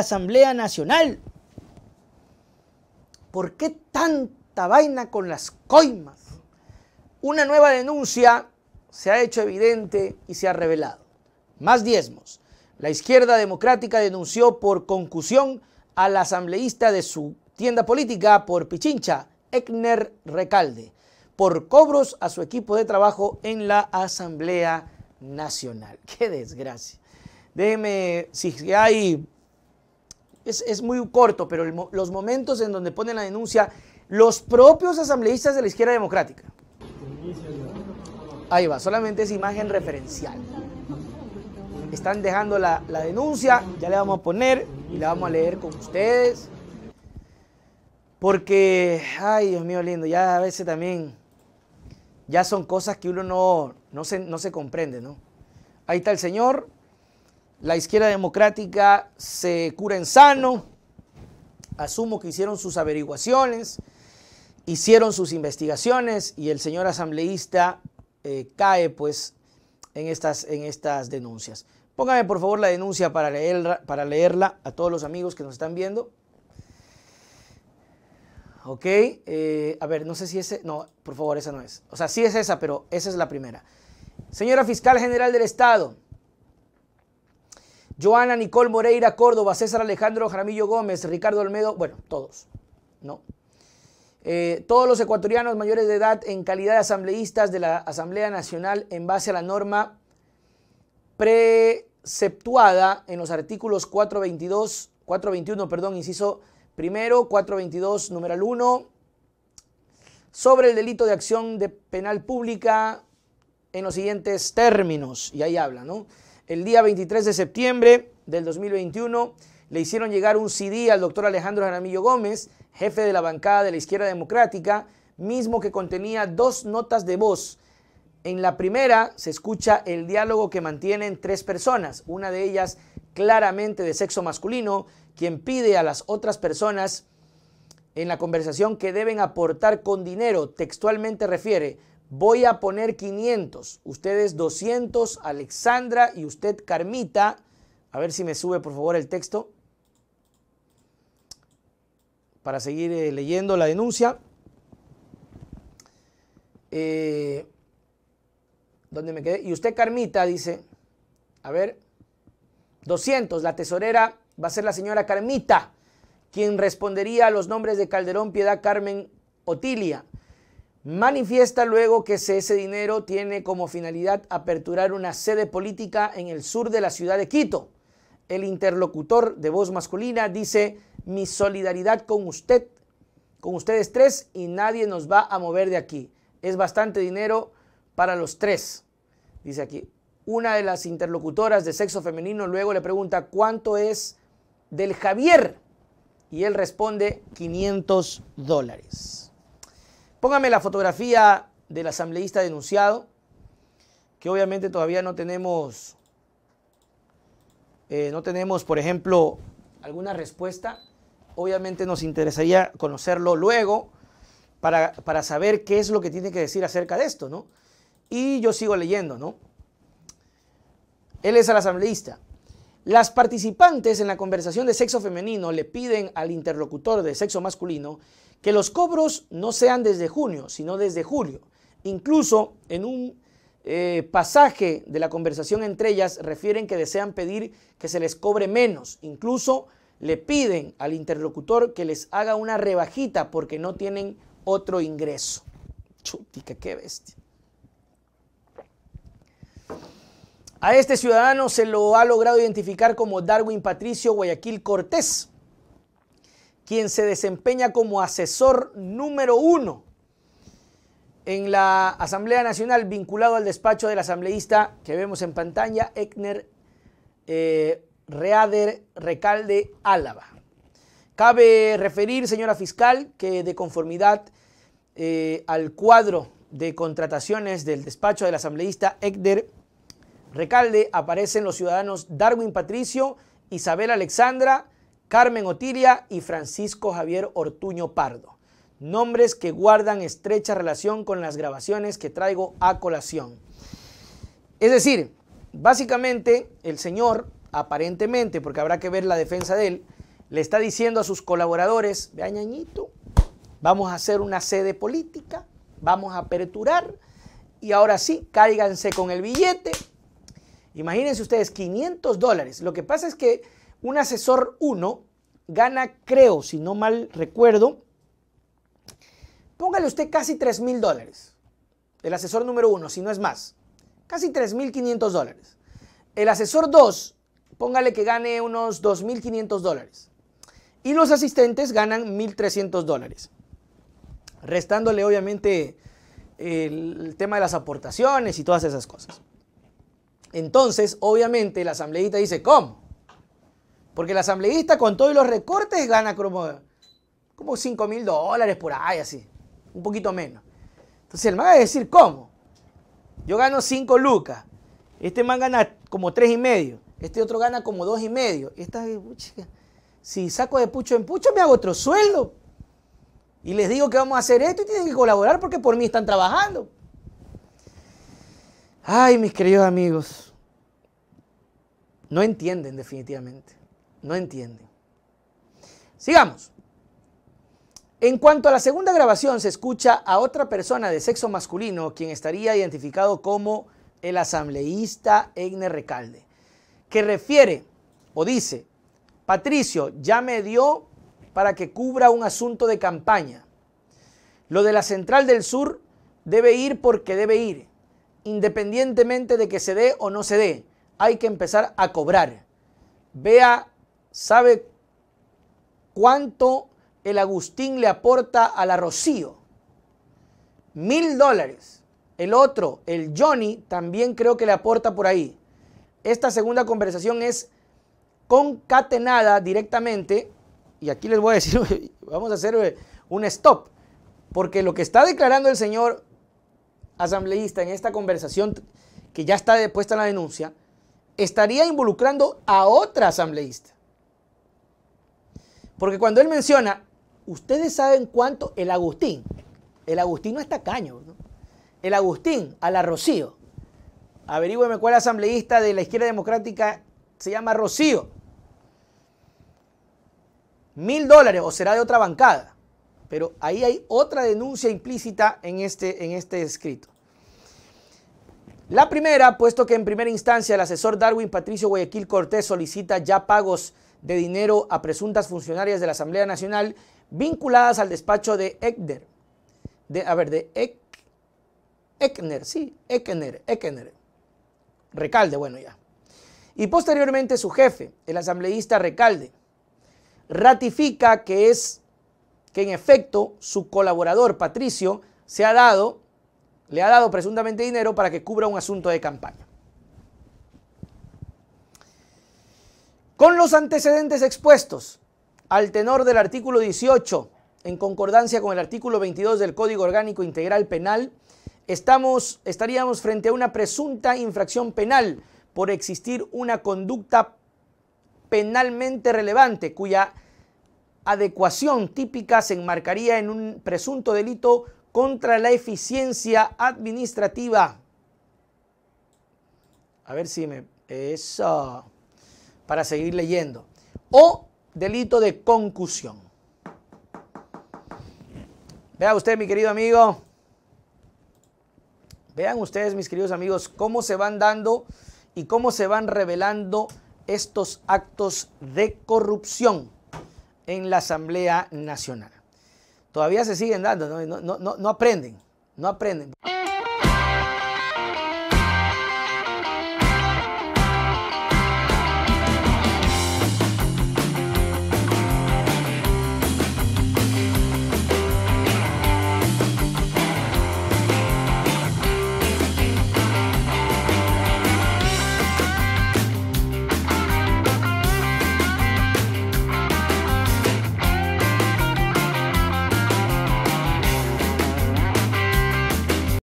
Asamblea Nacional. ¿Por qué tanta vaina con las coimas? Una nueva denuncia se ha hecho evidente y se ha revelado. Más diezmos. La izquierda democrática denunció por concusión al asambleísta de su tienda política por Pichincha, Ekner Recalde, por cobros a su equipo de trabajo en la Asamblea Nacional. ¡Qué desgracia! Déjeme, si hay es, muy corto, pero los momentos en donde ponen la denuncia los propios asambleístas de la izquierda democrática. Ahí va, solamente es imagen referencial. Están dejando la, denuncia, ya le vamos a poner y la vamos a leer con ustedes. Porque, ay Dios mío lindo, ya a veces también, ya son cosas que uno no, no, se, no se comprende, ¿no? Ahí está el señor, la izquierda democrática se cura en sano. Asumo que hicieron sus averiguaciones, hicieron sus investigaciones y el señor asambleísta eh, cae pues en estas, en estas denuncias. Póngame por favor la denuncia para leerla, para leerla a todos los amigos que nos están viendo. Ok, eh, a ver, no sé si ese, no, por favor, esa no es. O sea, sí es esa, pero esa es la primera. Señora Fiscal General del Estado, Joana Nicole Moreira Córdoba, César Alejandro Jaramillo Gómez, Ricardo Olmedo, bueno, todos, ¿no? Eh, todos los ecuatorianos mayores de edad en calidad de asambleístas de la Asamblea Nacional en base a la norma preceptuada en los artículos 422, 421, perdón, inciso primero, 422, numeral 1, sobre el delito de acción de penal pública en los siguientes términos, y ahí habla, ¿no? el día 23 de septiembre del 2021 le hicieron llegar un CD al doctor Alejandro Jaramillo Gómez, jefe de la bancada de la izquierda democrática, mismo que contenía dos notas de voz. En la primera se escucha el diálogo que mantienen tres personas, una de ellas claramente de sexo masculino, quien pide a las otras personas en la conversación que deben aportar con dinero, textualmente refiere, Voy a poner 500, ustedes 200, Alexandra y usted Carmita. A ver si me sube por favor el texto para seguir eh, leyendo la denuncia. Eh, ¿Dónde me quedé? Y usted Carmita dice, a ver, 200, la tesorera va a ser la señora Carmita, quien respondería a los nombres de Calderón, Piedad, Carmen, Otilia. Manifiesta luego que ese dinero tiene como finalidad aperturar una sede política en el sur de la ciudad de Quito. El interlocutor de voz masculina dice, mi solidaridad con usted, con ustedes tres y nadie nos va a mover de aquí. Es bastante dinero para los tres, dice aquí. Una de las interlocutoras de sexo femenino luego le pregunta, ¿cuánto es del Javier? Y él responde, 500 dólares. Póngame la fotografía del asambleísta denunciado, que obviamente todavía no tenemos, eh, no tenemos, por ejemplo, alguna respuesta. Obviamente nos interesaría conocerlo luego para, para saber qué es lo que tiene que decir acerca de esto, ¿no? Y yo sigo leyendo, ¿no? Él es el asambleísta. Las participantes en la conversación de sexo femenino le piden al interlocutor de sexo masculino que los cobros no sean desde junio, sino desde julio. Incluso en un eh, pasaje de la conversación entre ellas refieren que desean pedir que se les cobre menos. Incluso le piden al interlocutor que les haga una rebajita porque no tienen otro ingreso. Chutica, qué bestia. A este ciudadano se lo ha logrado identificar como Darwin Patricio Guayaquil Cortés, quien se desempeña como asesor número uno en la Asamblea Nacional vinculado al despacho del asambleísta que vemos en pantalla, Ekner eh, Reader Recalde Álava. Cabe referir, señora fiscal, que de conformidad eh, al cuadro de contrataciones del despacho del asambleísta Ekner Recalde aparecen los ciudadanos Darwin Patricio, Isabel Alexandra, Carmen Otiria y Francisco Javier Ortuño Pardo. Nombres que guardan estrecha relación con las grabaciones que traigo a colación. Es decir, básicamente el señor, aparentemente, porque habrá que ver la defensa de él, le está diciendo a sus colaboradores, vea ñañito, vamos a hacer una sede política, vamos a aperturar y ahora sí, cáiganse con el billete, Imagínense ustedes, 500 dólares. Lo que pasa es que un asesor 1 gana, creo, si no mal recuerdo, póngale usted casi 3,000 mil dólares. El asesor número 1, si no es más. Casi 3.500 dólares. El asesor 2, póngale que gane unos 2.500 dólares. Y los asistentes ganan 1.300 dólares. Restándole obviamente el tema de las aportaciones y todas esas cosas. Entonces, obviamente, el asambleísta dice, ¿cómo? Porque el asambleísta con todos los recortes gana como, como 5 mil dólares por ahí, así. Un poquito menos. Entonces el man va a decir, ¿cómo? Yo gano 5 lucas. Este man gana como 3 y medio. Este otro gana como 2 y medio. Esta, si saco de pucho en pucho, me hago otro sueldo. Y les digo que vamos a hacer esto y tienen que colaborar porque por mí están trabajando. Ay, mis queridos amigos, no entienden definitivamente, no entienden. Sigamos. En cuanto a la segunda grabación, se escucha a otra persona de sexo masculino, quien estaría identificado como el asambleísta Egner Recalde, que refiere o dice, Patricio ya me dio para que cubra un asunto de campaña. Lo de la Central del Sur debe ir porque debe ir independientemente de que se dé o no se dé, hay que empezar a cobrar. Vea, sabe cuánto el Agustín le aporta a la Rocío. Mil dólares. El otro, el Johnny, también creo que le aporta por ahí. Esta segunda conversación es concatenada directamente, y aquí les voy a decir, vamos a hacer eh, un stop, porque lo que está declarando el señor asambleísta en esta conversación que ya está puesta en la denuncia, estaría involucrando a otra asambleísta. Porque cuando él menciona, ustedes saben cuánto el Agustín, el Agustín no está caño, el Agustín a la Rocío, averígüeme cuál asambleísta de la izquierda democrática se llama Rocío, mil dólares o será de otra bancada, pero ahí hay otra denuncia implícita en este, en este escrito. La primera, puesto que en primera instancia el asesor Darwin Patricio Guayaquil Cortés solicita ya pagos de dinero a presuntas funcionarias de la Asamblea Nacional vinculadas al despacho de Eckner. De, a ver, de Ek, sí, Ekner, Ekner. Recalde, bueno ya. Y posteriormente su jefe, el asambleísta Recalde, ratifica que es que en efecto su colaborador Patricio se ha dado le ha dado presuntamente dinero para que cubra un asunto de campaña. Con los antecedentes expuestos, al tenor del artículo 18, en concordancia con el artículo 22 del Código Orgánico Integral Penal, estamos, estaríamos frente a una presunta infracción penal por existir una conducta penalmente relevante cuya adecuación típica se enmarcaría en un presunto delito contra la eficiencia administrativa. A ver si me... Eso. Para seguir leyendo. O delito de concusión. Vea usted, mi querido amigo. Vean ustedes, mis queridos amigos, cómo se van dando y cómo se van revelando estos actos de corrupción en la Asamblea Nacional todavía se siguen dando, no, no, no, no aprenden, no aprenden.